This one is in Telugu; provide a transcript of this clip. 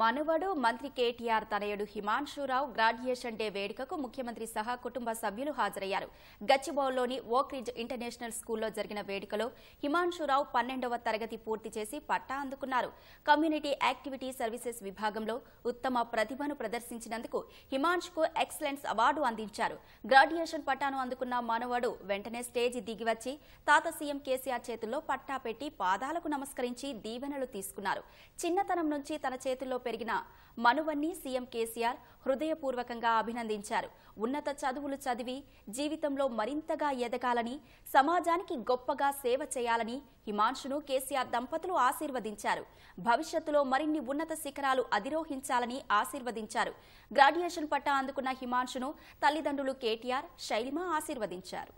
మనవడు మంత్రి కేటీఆర్ తనయుడు హిమాన్షురావు గ్రాడ్యుయేషన్ డే వేడుకకు ముఖ్యమంత్రి సహా కుటుంబ సభ్యులు హాజరయ్యారు గచ్చిబౌల్లోని ఓక్రిజ్ ఇంటర్నేషనల్ స్కూల్లో జరిగిన వేడుకలో హిమాన్షురావు పన్నెండవ తరగతి పూర్తి చేసి పట్టా అందుకున్నారు కమ్యూనిటీ యాక్టివిటీ సర్వీసెస్ విభాగంలో ఉత్తమ ప్రతిభను ప్రదర్శించినందుకు హిమాన్షుకు ఎక్సలెన్స్ అవార్డు అందించారు గ్రాడ్యుయేషన్ పట్టాను అందుకున్న మనవడు వెంటనే స్టేజ్ దిగివచ్చి తాత సీఎం కేసీఆర్ చేతుల్లో పట్టా పెట్టి పాదాలకు నమస్కరించి దీవెనలు తీసుకున్నారు చిన్నతనం నుంచి తన చేతుల్లో పెరిగిన మనువన్ని సీఎం కేసీఆర్ హృదయపూర్వకంగా అభినందించారు ఉన్నత చదువులు చదివి జీవితంలో మరింతగా ఎదగాలని సమాజానికి గొప్పగా సేవ చేయాలని హిమాంషును కేసీఆర్ దంపతులు ఆశీర్వదించారు భవిష్యత్తులో మరిన్ని ఉన్నత శిఖరాలు అధిరోహించాలని ఆశీర్వదించారు గ్రాడ్యుయేషన్ పట్టా అందుకున్న హిమాంషును తల్లిదండ్రులు కేటీఆర్ శైలిమ ఆశీర్వదించారు